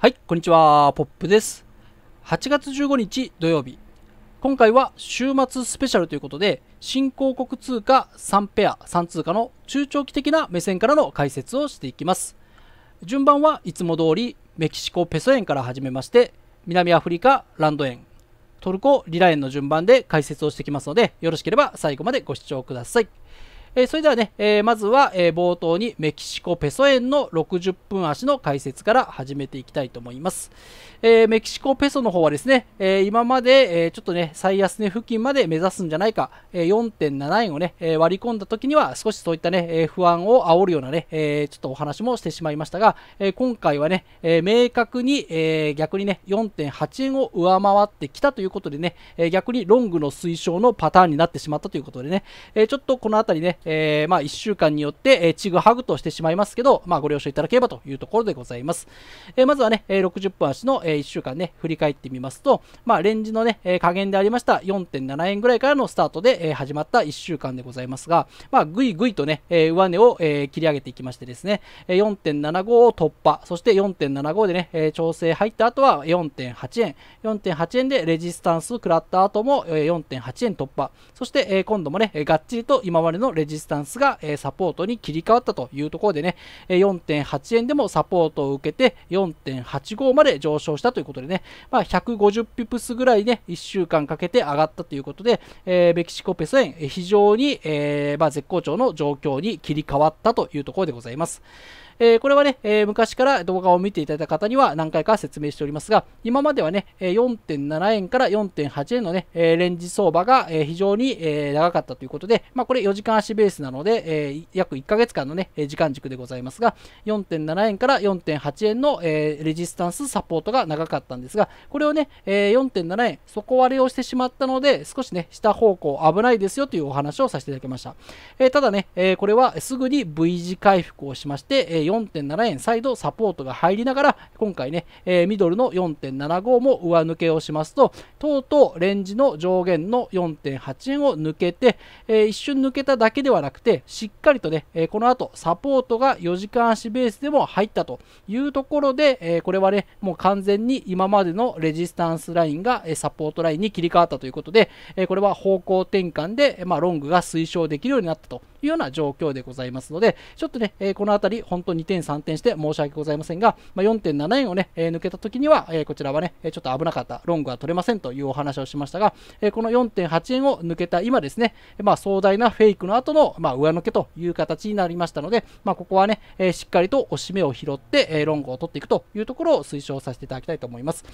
はい、こんにちは、ポップです。8月15日土曜日。今回は週末スペシャルということで、新興国通貨3ペア、3通貨の中長期的な目線からの解説をしていきます。順番はいつも通り、メキシコペソ円から始めまして、南アフリカランド円、トルコリラ円の順番で解説をしていきますので、よろしければ最後までご視聴ください。えー、それではね、えー、まずは、えー、冒頭にメキシコペソ円の60分足の解説から始めていきたいと思います。えー、メキシコペソの方はですね、え今まで、えちょっとね、最安値付近まで目指すんじゃないか、え4.7円をね、え割り込んだ時には少しそういったね、え不安を煽るようなね、えちょっとお話もしてしまいましたが、え今回はね、え明確に、え逆にね、4.8円を上回ってきたということでね、え逆にロングの推奨のパターンになってしまったということでね、えちょっとこの辺りね、ね、えー、まあ、1週間によって、えー、ちぐはぐとしてしまいますけど、まあ、ご了承いただければというところでございます。えー、まずはね、え60分足の、え1週間ね、振り返ってみますと、まあ、レンジのね、え加減でありました4.7円ぐらいからのスタートで、え始まった1週間でございますが、まあ、ぐいぐいとね、え上値を、え切り上げていきましてですね、4.75を突破、そして4.75でね、え調整入った後は4.8円、4.8円でレジスタンス食らった後も4.8円突破、そして、え今度もね、がっちりと今までのレジジスタンスが、えサポートに切り替わったというところでね、4.8円でもサポートを受けて4.85まで上昇したということでね、まあ、150ピプスぐらいね、1週間かけて上がったということで、えー、メキシコペソ円、非常に、えー、まあ、絶好調の状況に切り替わったというところでございます。えー、これはね、えー、昔から動画を見ていただいた方には何回か説明しておりますが、今まではね、4.7円から4.8円のね、えー、レンジ相場が非常に、長かったということで、まあ、これ4時間足ベースなので、えー、約1ヶ月間のね、時間軸でございますが、4.7円から4.8円の、えー、レジスタンスサポートが長かったんですが、これをね、えー、4.7円底割れをしてしまったので、少しね、下方向危ないですよというお話をさせていただきました。えー、ただね、えー、これはすぐに V 字回復をしまして、えー4.7円再度サポートが入りながら今回ね、えー、ミドルの4.75も上抜けをしますととうとうレンジの上限の4.8円を抜けて、えー、一瞬抜けただけではなくてしっかりとね、えー、この後サポートが4時間足ベースでも入ったというところで、えこれはねもう完全に今までのレジスタンスラインがサポートラインに切り替わったということで、えこれは方向転換で、まあ、ロングが推奨できるようになったというような状況でございますので、ちょっとね、えこの辺り、本当2点、3点して申し訳ございませんが、ま4.7円をね、え抜けた時には、えこちらはね、ちょっと危なかった、ロングは取れませんというお話をしましたが、えこの4.8円を抜けた今ですね、まあ、壮大なフェイクの後の、まあ、上抜けという形になりましたので、まあ、ここはね、えしっかりと押し目を拾って、えロングを取っていくというところを推奨させていただきたいと思います。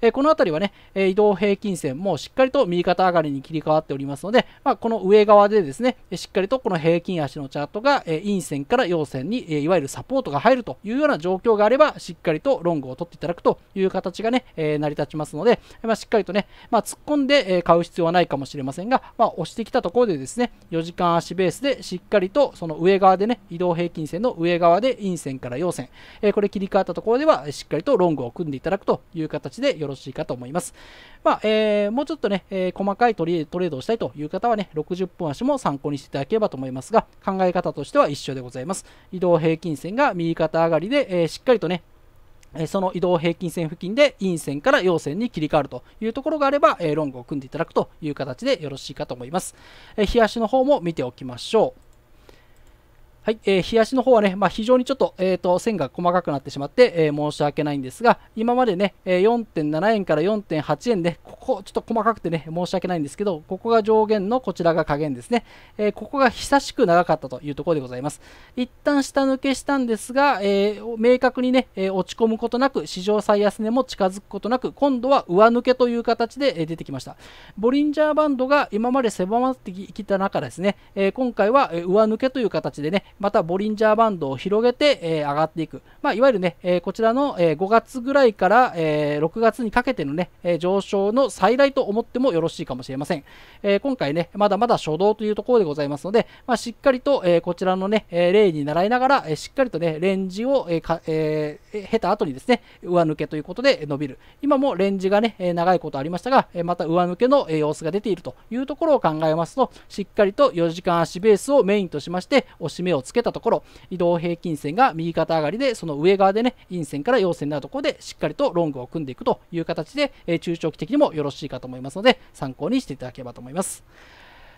えこの辺りはね、え移動平均線もしっかりと右肩上がりに切り替わっておりますので、まあ、この上側でですね、しっかりとこの平平均足のチャートが、え陰線から陽線に、えいわゆるサポートが入るというような状況があれば、しっかりとロングを取っていただくという形がね、え成り立ちますので、まあ、しっかりとね、まあ、突っ込んで、え買う必要はないかもしれませんが、まあ、押してきたところでですね、4時間足ベースでしっかりとその上側でね、移動平均線の上側で陰線から陽線、えこれ切り替わったところでは、しっかりとロングを組んでいただくという形でよろしいかと思います。まあ、えー、もうちょっとね、え細かいトレードをしたいという方はね、60分足も参考にしていただければと思います。ますが、考え方としては一緒でございます。移動平均線が右肩上がりで、えー、しっかりとね、その移動平均線付近で陰線から陽線に切り替わるというところがあれば、えロングを組んでいただくという形でよろしいかと思います。え日足の方も見ておきましょう。はい、えー、日足の方はね、まあ、非常にちょっと,、えーと、線が細かくなってしまって、えー、申し訳ないんですが、今までね、え4.7円から4.8円で、ね、こちょっと細かくてね、申し訳ないんですけど、ここが上限のこちらが下限ですね。えー、ここが久しく長かったというところでございます。一旦下抜けしたんですが、えー、明確にね、えー、落ち込むことなく、史上最安値も近づくことなく、今度は上抜けという形で、え出てきました。ボリンジャーバンドが今まで狭まってきた中ですね、え今回は上抜けという形でね、またボリンジャーバンドを広げて、え上がっていく。まあ、いわゆるね、えこちらの、え5月ぐらいから、え6月にかけてのね、え上昇の再来と思ってもよろしいかもしれません。えー、今回ね、まだまだ初動というところでございますので、まあ、しっかりと、えー、こちらのね、え例に習いながら、えしっかりとね、レンジを、えかえ経た後にですね、上抜けということで伸びる。今もレンジがね、長いことありましたが、また上抜けの様子が出ているというところを考えますと、しっかりと4時間足ベースをメインとしまして、押し目をつけたところ、移動平均線が右肩上がりで、その上側でね、陰線から陽線になるところで、しっかりとロングを組んでいくという形で、中長期的にもよよろしいかと思いますので、参考にしていただければと思います。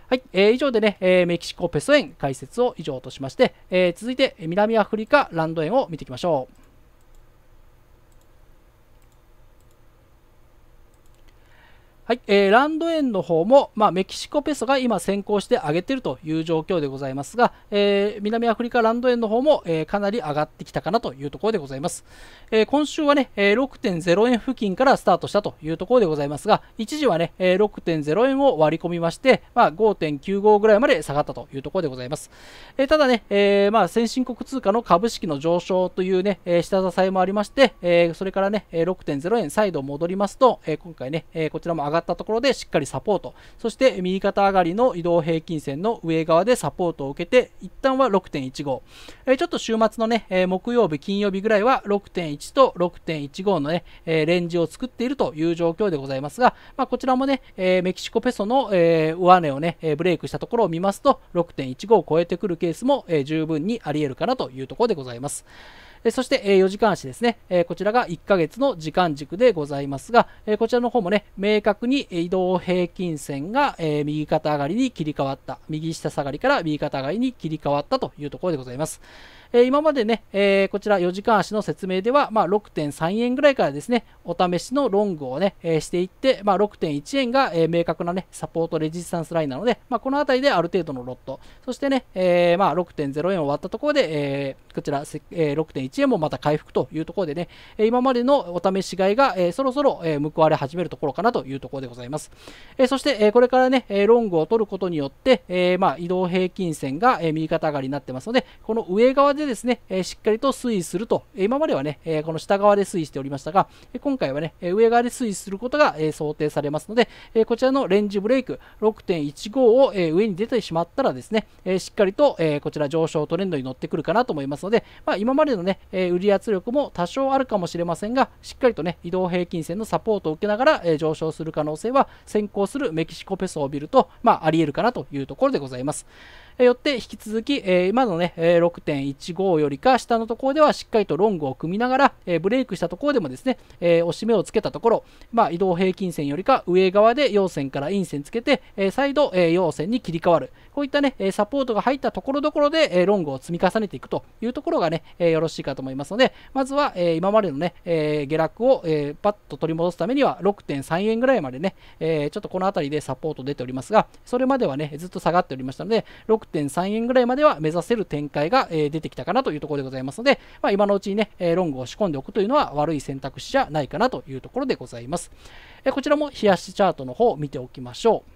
はい、えー、以上でね、えー、メキシコペソ円解説を以上としまして、えー、続いて南アフリカランド円を見ていきましょう。はいえー、ランド円の方も、まあ、メキシコペソが今先行して上げているという状況でございますが、えー、南アフリカランド円の方も、えー、かなり上がってきたかなというところでございます、え今週はね、え6.0円付近からスタートしたというところでございますが一時はね、え6.0円を割り込みまして、まあ、5.95ぐらいまで下がったというところでございます、えただね、えまあ、先進国通貨の株式の上昇というね、え下支えもありまして、えそれからね6.0円再度戻りますと、え今回ね、えこちらも上ががったところでしっかりサポートそして右肩上がりの移動平均線の上側でサポートを受けて一旦は6.15、えー、ちょっと週末のね、えー、木曜日金曜日ぐらいは6.1と6.15のね、えー、レンジを作っているという状況でございますが、まあ、こちらもね、えメキシコペソの、え上値をね、えブレイクしたところを見ますと6.15を超えてくるケースも、え十分にあり得るかなというところでございます。そして、4時間足ですね、こちらが1ヶ月の時間軸でございますが、こちらの方もね、明確に移動平均線が、右肩上がりに切り替わった、右下下がりから右肩上がりに切り替わったというところでございます。えー、今までね、えー、こちら4時間足の説明では、まあ、6.3円ぐらいからですね、お試しのロングをね、えー、していって、まあ、6.1円が、え明確なね、サポートレジスタンスラインなので、まあ、この辺りである程度のロット、そしてね、えまあ、6.0円終わったところで、えこちら、え6.1円もまた回復というところでね、今までのお試し買いが、えそろそろ、え報われ始めるところかなというところでございます。えそして、えこれからね、ロングを取ることによって、えまあ、移動平均線が、え右肩上がりになってますので、この上側ででですね、えしっかりと推移すると、今まではね、えこの下側で推移しておりましたが、今回はね、上側で推移することが、え想定されますので、えこちらのレンジブレイク6.15を、え上に出てしまったらですね、えしっかりと、えこちら上昇トレンドに乗ってくるかなと思いますので、まあ、今までのね、え売り圧力も多少あるかもしれませんが、しっかりとね、移動平均線のサポートを受けながら、え上昇する可能性は先行するメキシコペソを見ると、まあ、あり得るかなというところでございます。よって引き続き、え今のね、6.1 1.15よりか下のところではしっかりとロングを組みながら、えブレイクしたところでもですね、え押し目をつけたところ、まあ、移動平均線よりか上側で陽線から陰線つけて、え再度、え陽線に切り替わる、こういったね、サポートが入ったところどころで、ロングを積み重ねていくというところがね、よろしいかと思いますので、まずは、今までのね、下落をパッと取り戻すためには、6.3円ぐらいまでね、ちょっとこの辺りでサポート出ておりますが、それまではね、ずっと下がっておりましたので、6.3円ぐらいまでは目指せる展開が出てきたかなというところでございますので、まあ、今のうちにね、ロングを仕込んでおくというのは悪い選択肢じゃないかなというところでございます。こちらも冷やしチャートの方を見ておきましょう。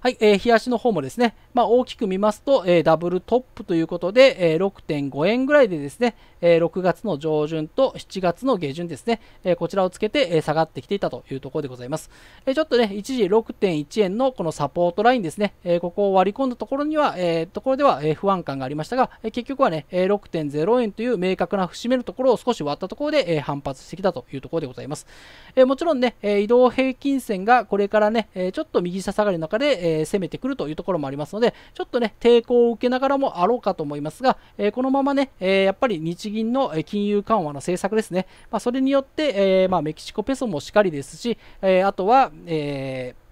はい、えー、日足の方もですね、まあ、大きく見ますと、えー、ダブルトップということで、えー、6.5円ぐらいでですね、えー、6月の上旬と7月の下旬ですね、えこちらをつけて、え下がってきていたというところでございます。えちょっとね、一時6.1円のこのサポートラインですね、えここを割り込んだところには、えところでは、え不安感がありましたが、え結局はね、え6.0円という明確な節目のところを少し割ったところで、え反発してきたというところでございます。えもちろんね、え移動平均線がこれからね、えちょっと右下下がりの中で、えー、攻めてくるというところもありますので、ちょっとね、抵抗を受けながらもあろうかと思いますが、えー、このままね、えー、やっぱり日銀の金融緩和の政策ですね、まあ、それによって、えまあ、メキシコペソもしかりですし、えあとは、えー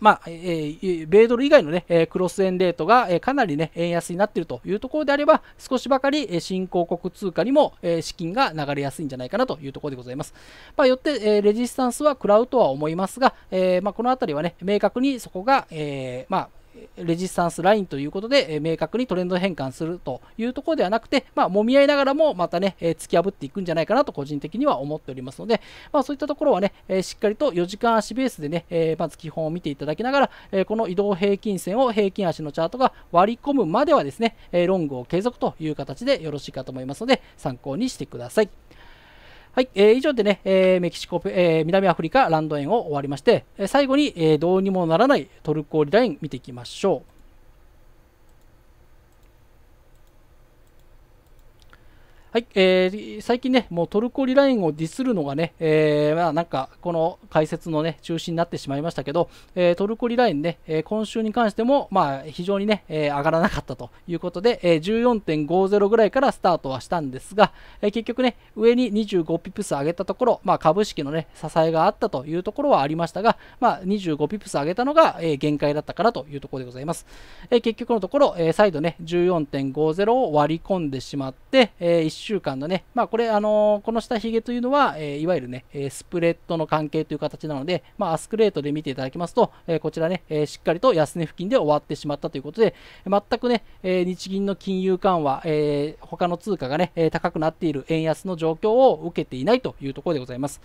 まあ、えー、米ドル以外のね、えクロス円レートがえかなりね、円安になっているというところであれば、少しばかりえ新興国通貨にもえ資金が流れやすいんじゃないかなというところでございます。まあ、よって、えレジスタンスは食らうとは思いますが、えー、まあ、この辺りはね、明確にそこが、えー、まあ、レジスタンスラインということで、え明確にトレンド変換するというところではなくて、まあ、揉み合いながらもまたね、え突き破っていくんじゃないかなと個人的には思っておりますので、まあ、そういったところはね、えしっかりと4時間足ベースでね、えまず基本を見ていただきながら、えこの移動平均線を平均足のチャートが割り込むまではですね、えロングを継続という形でよろしいかと思いますので、参考にしてください。はい、えー、以上でね、えー、メキシコ、えー、南アフリカランド園を終わりまして、え最後に、えどうにもならないトルコリライン見ていきましょう。はい、えー、最近ね、もうトルコリラインをディスるのがね、えー、まあなんかこの解説のね、中心になってしまいましたけど、えー、トルコリラインね、え今週に関しても、まあ非常にね、え上がらなかったということで、え14.50ぐらいからスタートはしたんですが、え結局ね、上に25ピプス上げたところ、まあ株式のね、支えがあったというところはありましたが、まあ25ピプス上げたのが、え限界だったからというところでございます。え結局のところ、え再度ね、14.50を割り込んでしまって、で、えー、1週間のね、まあ、これ、あのー、この下ヒゲというのは、えー、いわゆるね、えスプレッドの関係という形なので、まあ、アスクレートで見ていただきますと、えこちらね、えしっかりと安値付近で終わってしまったということで、全くね、え日銀の金融緩和、え他の通貨がね、え高くなっている円安の状況を受けていないというところでございます。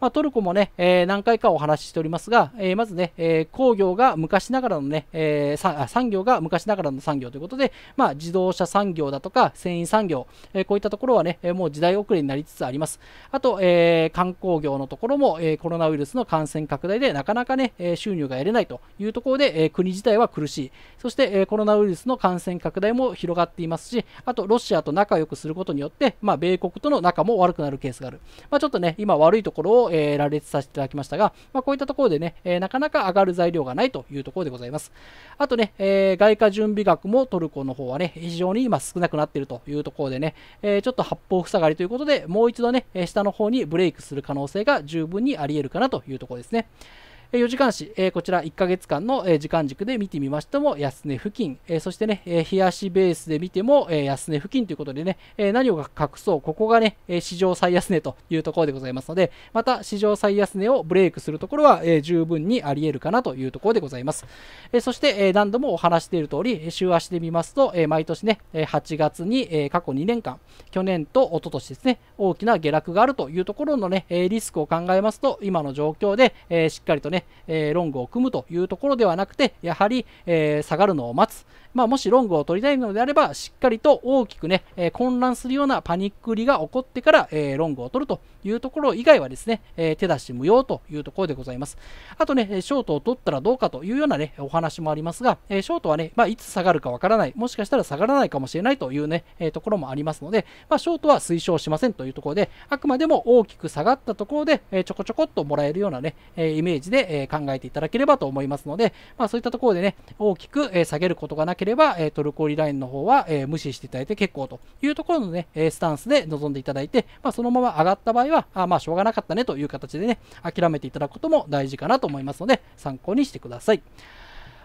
まあ、トルコもね、えー、何回かお話ししておりますが、えー、まずね、えー、工業が昔ながらのね、え産業が昔ながらの産業ということで、まあ、自動車産業だとか繊維産業、えこういったところはね、もう時代遅れになりつつあります。あと、え観光業のところも、えコロナウイルスの感染拡大でなかなかね、収入が得れないというところで、え国自体は苦しい。そして、えコロナウイルスの感染拡大も広がっていますし、あと、ロシアと仲良くすることによって、まあ、米国との仲も悪くなるケースがある。まあ、ちょっとね、今悪いところをえー、羅列させていただきましたが、まあ、こういったところでね、えー、なかなか上がる材料がないというところでございます。あとね、えー、外貨準備額もトルコの方はね、非常に今少なくなっているというところでね、えちょっと発泡塞がりということで、もう一度ね、下の方にブレイクする可能性が十分にあり得るかなというところですね。4時間足、こちら1ヶ月間の時間軸で見てみましても安値付近、そしてね、冷やしベースで見ても安値付近ということでね、何を隠そう、ここがね、史上最安値というところでございますので、また史上最安値をブレイクするところは十分にあり得るかなというところでございます。そして何度もお話している通り、週足で見ますと、毎年ね、8月に過去2年間、去年と一昨年ですね、大きな下落があるというところのね、リスクを考えますと、今の状況でしっかりとね、ね、えー、ロングを組むというところではなくて、やはり、えー、下がるのを待つ。まあ、もしロングを取りたいのであれば、しっかりと大きくね、えー、混乱するようなパニック売りが起こってから、えロングを取るというところ以外はですね、え手出し無用というところでございます。あとね、ショートを取ったらどうかというようなね、お話もありますが、えショートはね、まあ、いつ下がるかわからない、もしかしたら下がらないかもしれないというね、えところもありますので、まあ、ショートは推奨しませんというところで、あくまでも大きく下がったところで、えちょこちょこっともらえるようなね、えイメージでえ考えていただければと思いますので、まあ、そういったところでね、大きく、え下げることがなければ、えトルコリラインの方は、え無視していただいて結構というところのね、えスタンスで臨んでいただいて、まあ、そのまま上がった場合は、あまあ、しょうがなかったねという形でね、諦めていただくことも大事かなと思いますので、参考にしてください。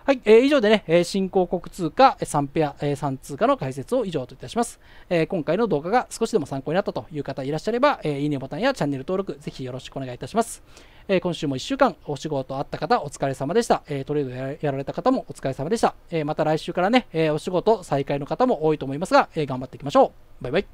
はい、えー、以上でね、えー、新興国通貨3ペア、えー、3通貨の解説を以上といたします、えー、今回の動画が少しでも参考になったという方いらっしゃれば、えー、いいねボタンやチャンネル登録ぜひよろしくお願いいたします、えー、今週も1週間お仕事あった方お疲れ様でした、えー、トレードやられた方もお疲れ様でした、えー、また来週からね、えー、お仕事再開の方も多いと思いますが、えー、頑張っていきましょうバイバイ